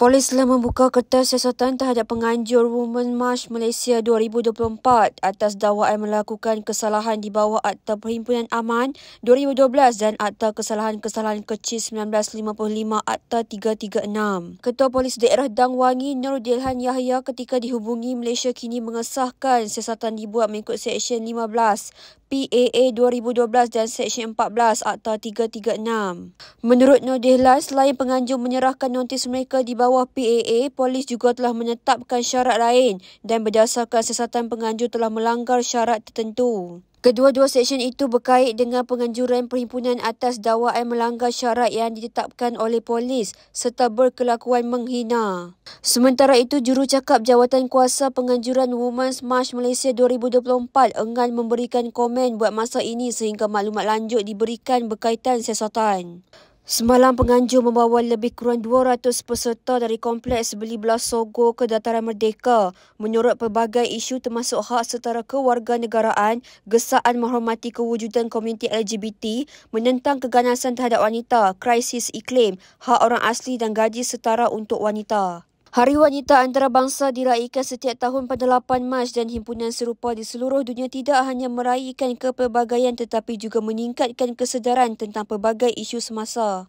Polis telah membuka kertas siasatan terhadap penganjur Women March Malaysia 2024 atas dakwaan melakukan kesalahan di bawah Akta Perhimpunan Aman 2012 dan Akta Kesalahan-Kesalahan Kecil 1955 Akta 336. Ketua Polis Daerah Dang Wangi Nurudilhan Yahya ketika dihubungi Malaysia kini mengesahkan siasatan dibuat mengikut Seksyen 15 PAA 2012 dan Seksyen 14 Akta 336. Menurut Nodihla, selain penganjur menyerahkan notis mereka di bawah PAA, polis juga telah menetapkan syarat lain dan berdasarkan siasatan penganjur telah melanggar syarat tertentu. Kedua-dua seksyen itu berkait dengan penganjuran perhimpunan atas dakwaan melanggar syarat yang ditetapkan oleh polis serta berkelakuan menghina. Sementara itu, jurucakap jawatan kuasa penganjuran Women's March Malaysia 2024 enggan memberikan komen buat masa ini sehingga maklumat lanjut diberikan berkaitan siasatan. Semalam penganjur membawa lebih kurang 200 peserta dari kompleks Beli Belah Sogo ke Dataran Merdeka menyorot pelbagai isu termasuk hak setara kewarganegaraan, gesaan menghormati kewujudan komuniti LGBT, menentang keganasan terhadap wanita, krisis iklim, hak orang asli dan gaji setara untuk wanita. Hari Wanita Antarabangsa diraihkan setiap tahun pada 8 Mac dan himpunan serupa di seluruh dunia tidak hanya meraihkan kepelbagaian tetapi juga meningkatkan kesedaran tentang pelbagai isu semasa.